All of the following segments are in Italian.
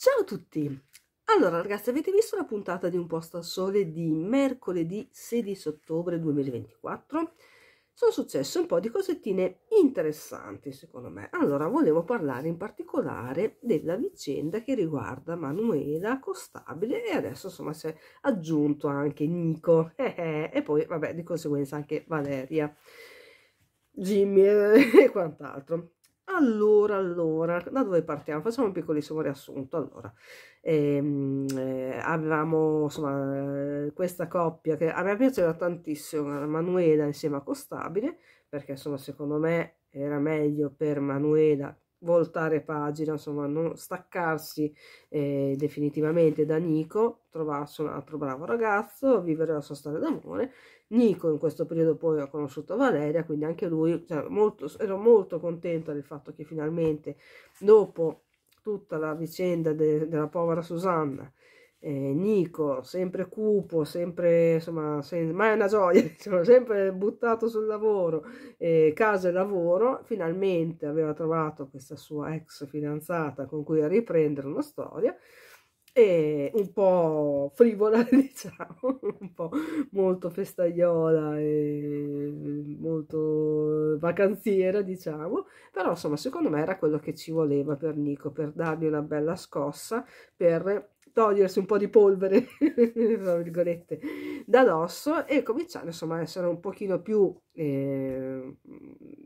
Ciao a tutti! Allora ragazzi, avete visto la puntata di Un posto al sole di mercoledì 16 ottobre 2024? Sono successe un po' di cosettine interessanti secondo me. Allora, volevo parlare in particolare della vicenda che riguarda Manuela Costabile e adesso insomma si è aggiunto anche Nico eh, eh, e poi vabbè di conseguenza anche Valeria. Jimmy eh, e quant'altro. Allora, allora, da dove partiamo? Facciamo un piccolissimo riassunto. Allora, ehm, eh, avevamo insomma questa coppia che a me piaceva tantissimo, Manuela insieme a Costabile, perché insomma secondo me era meglio per Manuela voltare pagina, insomma, non staccarsi eh, definitivamente da Nico, trovarsi un altro bravo ragazzo, vivere la sua storia d'amore. Nico in questo periodo poi ha conosciuto Valeria, quindi anche lui, cioè, molto, ero molto contenta del fatto che finalmente, dopo tutta la vicenda de della povera Susanna, eh, Nico, sempre cupo, sempre insomma, sen- ma è una gioia, insomma, sempre buttato sul lavoro, eh, casa e lavoro, finalmente aveva trovato questa sua ex fidanzata con cui riprendere una storia e un po' frivola, diciamo, un po' molto festaiola e molto vacanziera, diciamo, però insomma, secondo me era quello che ci voleva per Nico, per dargli una bella scossa, per togliersi un po' di polvere, tra virgolette, da dosso e cominciare insomma a essere un pochino più, eh,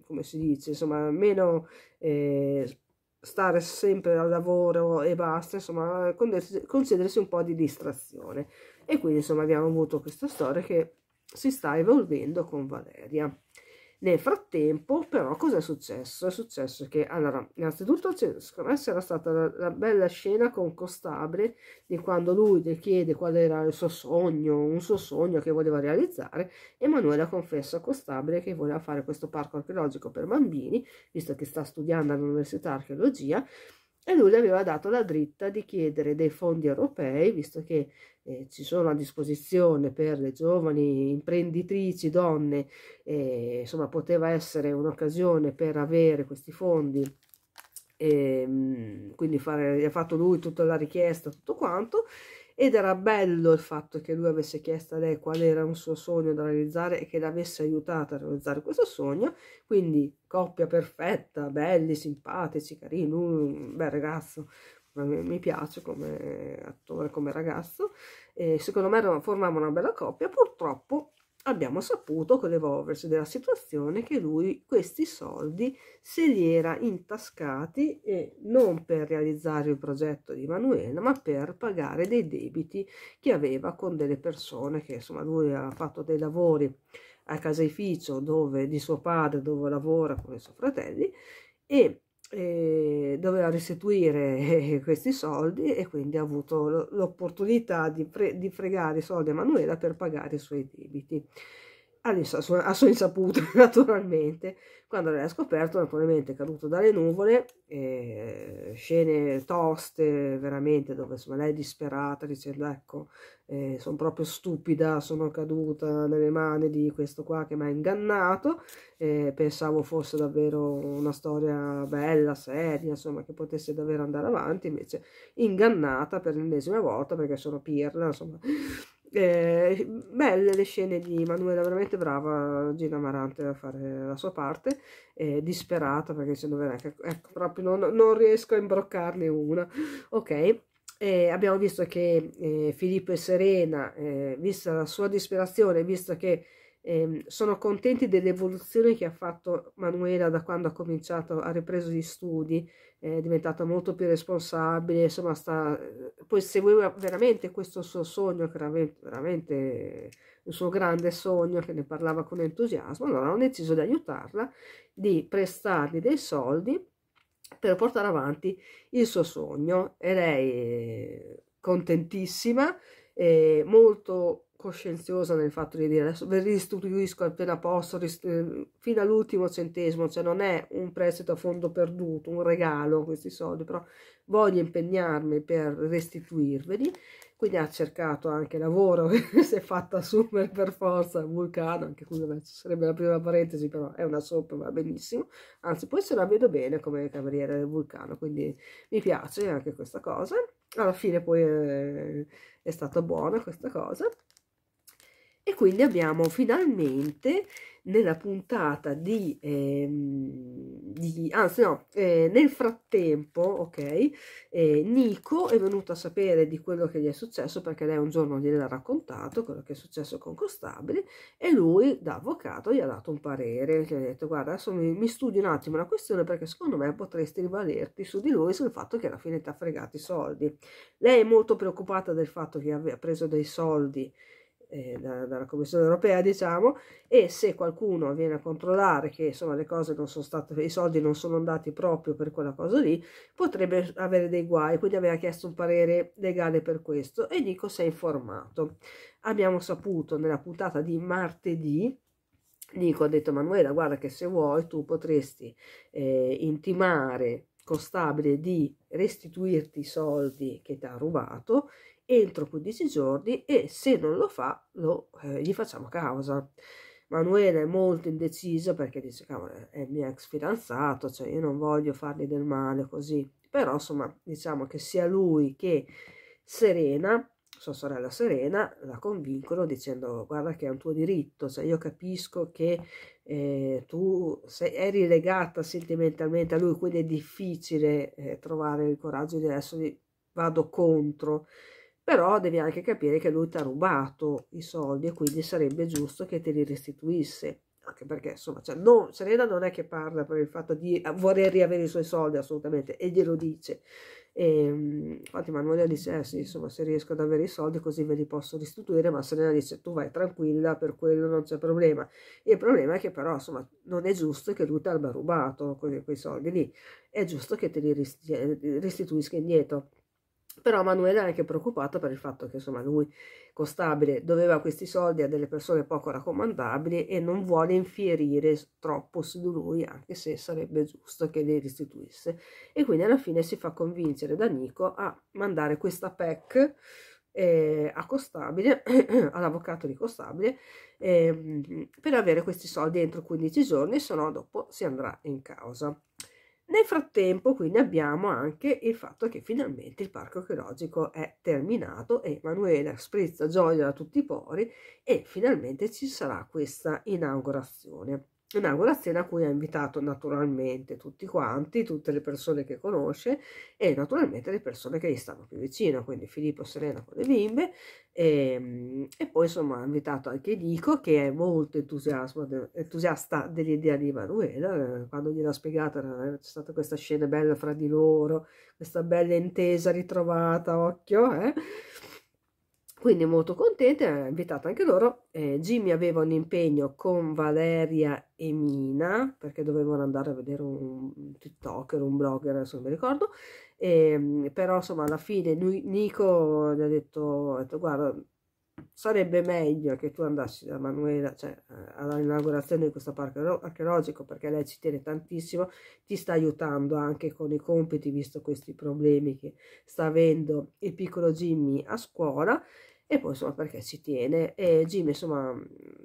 come si dice, insomma meno eh, stare sempre al lavoro e basta, insomma concedersi un po' di distrazione. E quindi insomma abbiamo avuto questa storia che si sta evolvendo con Valeria. Nel frattempo, però, cosa è successo? È successo che, allora, innanzitutto, secondo me c'era stata la, la, bella scena con Costabile di quando lui le chiede qual era il suo sogno, un suo sogno che voleva realizzare. Emanuela Manuela confessa a Costabile che voleva fare questo parco archeologico per bambini, visto che sta studiando all'università archeologia e lui le aveva dato la dritta di chiedere dei fondi europei, visto che eh, ci sono a disposizione per le giovani imprenditrici, donne, eh, insomma poteva essere un'occasione per avere questi fondi. E, ehm, quindi fare, ha fatto lui tutta la richiesta, tutto quanto, ed era bello il fatto che lui avesse chiesto a lei qual era un suo sogno da realizzare e che l'avesse aiutata a realizzare questo sogno, quindi coppia perfetta, belli, simpatici, carini, un bel ragazzo, mi piace come attore, come ragazzo, e secondo me formava una bella coppia, purtroppo abbiamo saputo con l'evolversi della situazione che lui questi soldi se li era intascati e non per realizzare il progetto di Manuela ma per pagare dei debiti che aveva con delle persone che insomma lui aveva fatto dei lavori a caseificio dove, di suo padre dove lavora con i suoi fratelli e eh, doveva restituire eh, questi soldi e quindi ha avuto l'opportunità di, di fregare i soldi a Manuela per pagare i suoi debiti a sua, a sua insaputa naturalmente, quando l'ha scoperto naturalmente è caduto dalle nuvole, eh, scene toste veramente dove insomma, lei è disperata dicendo ecco eh, sono proprio stupida, sono caduta nelle mani di questo qua che mi ha ingannato, eh, pensavo fosse davvero una storia bella, seria, insomma che potesse davvero andare avanti, invece ingannata per l'ennesima volta perché sono pirla, insomma eh, belle le scene di Manuela, veramente brava Gina Marante a fare la sua parte, eh, disperata perché se dove ecco, proprio non, non, riesco a imbroccarne una. Ok, eh, abbiamo visto che eh, Filippo e Serena, eh, vista la sua disperazione, visto che eh, sono contenti dell'evoluzione che ha fatto Manuela da quando ha cominciato, ha ripreso gli studi, è diventata molto più responsabile, insomma sta, eh, poi seguiva veramente questo suo sogno, che era veramente un suo grande sogno, che ne parlava con entusiasmo, allora hanno deciso di aiutarla, di prestargli dei soldi per portare avanti il suo sogno e lei contentissima, molto coscienziosa nel fatto di dire adesso ve li restituisco appena posso eh, fino all'ultimo centesimo cioè non è un prestito a fondo perduto un regalo questi soldi però voglio impegnarmi per restituirveli quindi ha cercato anche lavoro si è fatta assumere per forza Vulcano anche qui sarebbe la prima parentesi però è una soap va benissimo anzi poi se la vedo bene come cameriera del Vulcano quindi mi piace anche questa cosa alla fine poi è, eh, è stata buona questa cosa e quindi abbiamo finalmente nella puntata di, ehm, di anzi no, eh, nel frattempo, ok, eh, Nico è venuto a sapere di quello che gli è successo perché lei un giorno gliel'ha raccontato, quello che è successo con Costabile e lui da avvocato gli ha dato un parere, gli ha detto guarda adesso mi, mi studi un attimo la questione perché secondo me potresti rivalerti su di lui sul fatto che alla fine ti ha fregato i soldi. Lei è molto preoccupata del fatto che abbia preso dei soldi eh, dalla Commissione europea, diciamo, e se qualcuno viene a controllare che insomma, le cose non sono state, i soldi non sono andati proprio per quella cosa lì, potrebbe avere dei guai, quindi aveva chiesto un parere legale per questo e dico sei informato. Abbiamo saputo nella puntata di martedì Nico ha detto Manuela guarda che se vuoi tu potresti eh, intimare Costabile di restituirti i soldi che ti ha rubato entro 15 giorni e se non lo fa lo, eh, gli facciamo causa. Manuela è molto indecisa perché dice cavolo è il mio ex fidanzato, cioè io non voglio fargli del male così, però insomma diciamo che sia lui che Serena, sua sorella Serena, la convincono dicendo guarda che è un tuo diritto, cioè io capisco che eh, tu sei, eri legata sentimentalmente a lui, quindi è difficile eh, trovare il coraggio di adesso di vado contro però devi anche capire che lui ti ha rubato i soldi e quindi sarebbe giusto che te li restituisse anche perché insomma cioè, no, Serena non è che parla per il fatto di eh, voler riavere i suoi soldi assolutamente e glielo dice e, ehm, infatti Manuela dice eh sì insomma se riesco ad avere i soldi così ve li posso restituire ma Serena dice tu vai tranquilla per quello non c'è problema il problema è che però insomma non è giusto che lui ti abbia rubato quei, quei soldi lì è giusto che te li eh, restituisca indietro però Manuela è anche preoccupata per il fatto che insomma lui, costabile doveva questi soldi a delle persone poco raccomandabili e non vuole infierire troppo su di lui, anche se sarebbe giusto che le restituisse. E quindi alla fine si fa convincere da Nico a mandare questa PEC eh, a Constabile, all'avvocato di costabile eh, per avere questi soldi entro 15 giorni, se no dopo si andrà in causa. Nel frattempo quindi abbiamo anche il fatto che finalmente il parco archeologico è terminato e Emanuela sprizza gioia da tutti i pori e finalmente ci sarà questa inaugurazione una colazione a cui ha invitato naturalmente tutti quanti, tutte le persone che conosce e naturalmente le persone che gli stanno più vicino, quindi Filippo e Serena con le bimbe e, ehm, e poi insomma ha invitato anche Nico che è molto entusiasta dell'idea di Emanuela, eh, quando gliel'ha spiegata eh, c'è stata questa scena bella fra di loro, questa bella intesa ritrovata, occhio, eh? quindi molto contenta, ha invitato anche loro. Eh, Jimmy aveva un impegno con Valeria e Mina, perché dovevano andare a vedere un TikToker, un blogger, adesso non mi ricordo. E, ehm, però insomma alla fine lui, Nico gli ha detto, detto guarda, sarebbe meglio che tu andassi da Manuela cioè, all'inaugurazione di questo parco archeologico perché lei ci tiene tantissimo, ti sta aiutando anche con i compiti visto questi problemi che sta avendo il piccolo Jimmy a scuola e poi insomma perché ci tiene e Jimmy insomma ha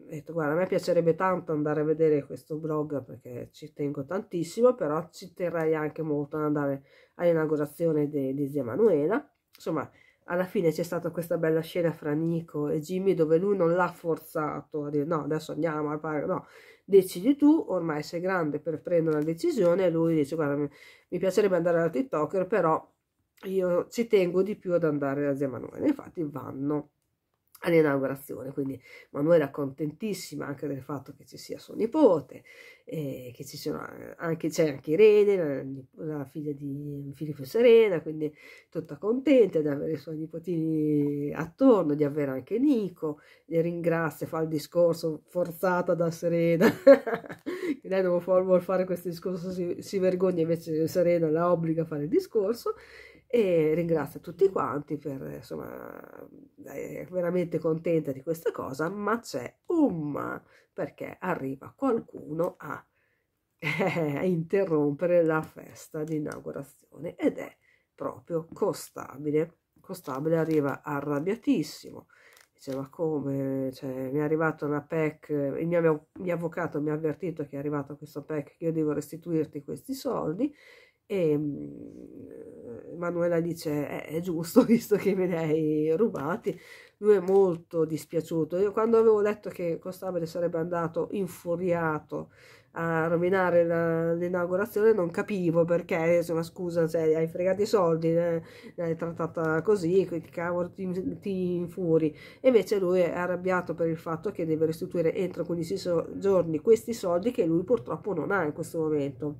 detto guarda a me piacerebbe tanto andare a vedere questo blog perché ci tengo tantissimo però ci terrei anche molto ad andare all'inaugurazione di, di zia Manuela insomma alla fine c'è stata questa bella scena fra Nico e Jimmy dove lui non l'ha forzato a dire no adesso andiamo al parco no decidi tu ormai sei grande per prendere una decisione e lui dice guarda mi, mi piacerebbe andare da TikToker però io ci tengo di più ad andare da zia Manuela infatti vanno all'inaugurazione. Quindi Manuela è contentissima anche del fatto che ci sia suo nipote, e eh, che ci sono eh, anche, c'è anche Irene, la, la figlia di Filippo Serena, quindi tutta contenta di avere i suoi nipotini attorno, di avere anche Nico, le ringrazia, fa il discorso forzata da Serena, che lei non vuole fare questo discorso, si, si vergogna, invece Serena la obbliga a fare il discorso e ringrazia tutti quanti per insomma è veramente contenta di questa cosa ma c'è un ma perché arriva qualcuno a, eh, a interrompere la festa di inaugurazione ed è proprio Costabile Costabile arriva arrabbiatissimo diceva come cioè, mi è arrivata una PEC il mio, mio, mio avvocato mi ha avvertito che è arrivata questa PEC che io devo restituirti questi soldi e mm, Manuela dice, eh, è giusto, visto che me ne hai rubati. Lui è molto dispiaciuto. Io quando avevo letto che Costabile sarebbe andato infuriato a rovinare l'inaugurazione non capivo perché, insomma, scusa, cioè, hai fregato i soldi, eh, l'hai trattata così, quindi cavolo ti, ti infuri. invece lui è arrabbiato per il fatto che deve restituire entro 15 giorni questi soldi che lui purtroppo non ha in questo momento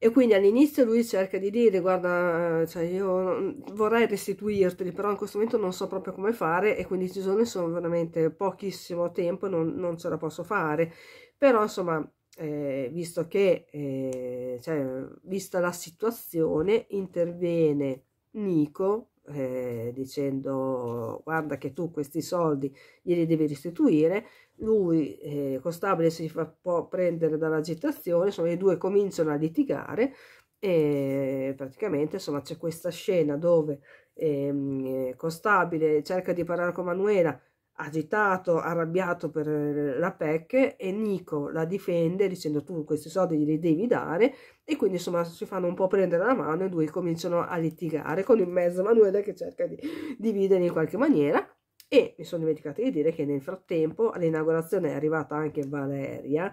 e quindi all'inizio lui cerca di dire, guarda, cioè io vorrei restituirteli, però in questo momento non so proprio come fare e 15 giorni sono veramente pochissimo tempo, non, non ce la posso fare. Però insomma, eh, visto che, eh, cioè, vista la situazione, interviene Nico, eh, dicendo guarda che tu questi soldi glieli devi restituire, lui, eh, Costabile, si fa un po' prendere dall'agitazione, insomma i due cominciano a litigare e praticamente insomma c'è questa scena dove eh, Costabile cerca di parlare con Manuela, agitato, arrabbiato per eh, la PEC e Nico la difende dicendo tu questi soldi li devi dare e quindi insomma si fanno un po' prendere la mano e due cominciano a litigare con il mezzo Manuela che cerca di dividere in qualche maniera e mi sono dimenticata di dire che nel frattempo all'inaugurazione è arrivata anche Valeria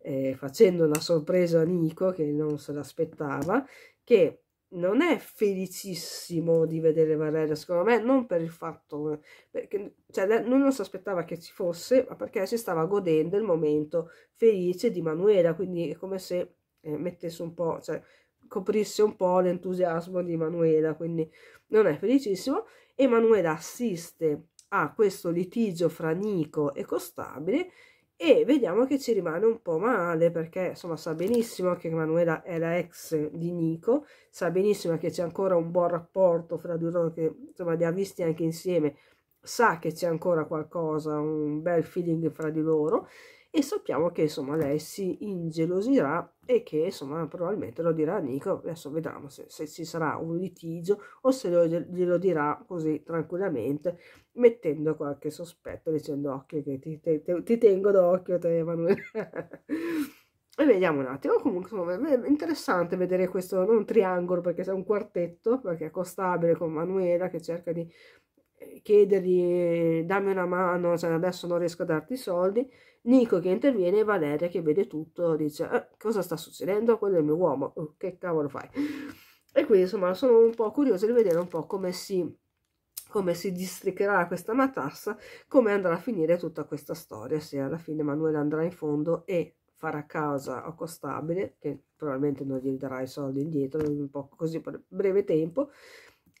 eh, facendo una sorpresa a Nico che non se l'aspettava che non è felicissimo di vedere Valeria, secondo me, non per il fatto, perché cioè, lui non si aspettava che ci fosse, ma perché si stava godendo il momento felice di Manuela, quindi è come se eh, mettesse un po', cioè coprisse un po' l'entusiasmo di Manuela, quindi non è felicissimo. E Manuela assiste a questo litigio fra Nico e Costabile e vediamo che ci rimane un po' male perché insomma sa benissimo che Manuela è la ex di Nico, sa benissimo che c'è ancora un buon rapporto fra due loro che insomma li ha visti anche insieme, sa che c'è ancora qualcosa, un bel feeling fra di loro e sappiamo che insomma lei si ingelosirà e che insomma probabilmente lo dirà a Nico, adesso vediamo se, se ci sarà un litigio o se lo, glielo dirà così tranquillamente mettendo qualche sospetto dicendo occhio che ti, te, te, ti tengo d'occhio te Emanuele. e vediamo un attimo, comunque insomma, è interessante vedere questo, non un triangolo perché è un quartetto, perché è costabile con Manuela che cerca di chiedergli eh, dammi una mano, cioè adesso non riesco a darti i soldi. Nico che interviene e Valeria che vede tutto dice eh, cosa sta succedendo, quello è il mio uomo, oh, che cavolo fai? E quindi insomma sono un po' curiosa di vedere un po' come si, come si districherà questa matassa, come andrà a finire tutta questa storia, se alla fine Manuela andrà in fondo e farà causa a Costabile, che probabilmente non gli darà i soldi indietro in un po' così per breve tempo,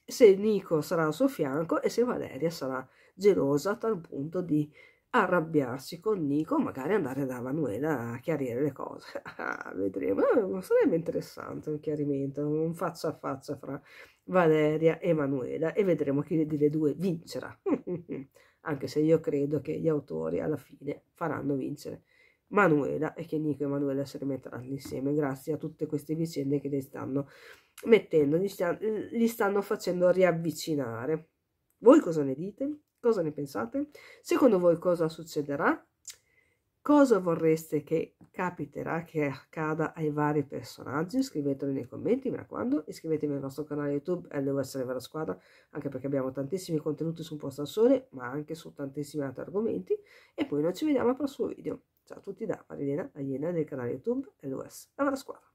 se Nico sarà al suo fianco e se Valeria sarà gelosa a tal punto di arrabbiarsi con Nico, magari andare da Manuela a chiarire le cose. Ah, vedremo, eh, sarebbe interessante un chiarimento, un faccia a faccia fra Valeria e Manuela e vedremo chi delle due vincerà. Anche se io credo che gli autori alla fine faranno vincere Manuela e che Nico e Manuela si rimetteranno insieme grazie a tutte queste vicende che le stanno mettendo, li, stia, li stanno facendo riavvicinare. Voi cosa ne dite? Cosa ne pensate? Secondo voi cosa succederà? Cosa vorreste che capiterà, che accada ai vari personaggi? Scrivetelo nei commenti, mi raccomando. Iscrivetevi al nostro canale YouTube, LOS eh, Vera Squadra, anche perché abbiamo tantissimi contenuti su un posto al sole, ma anche su tantissimi altri argomenti. E poi noi ci vediamo al prossimo video. Ciao a tutti da Marilena Aiena del canale YouTube LOS Vera Squadra.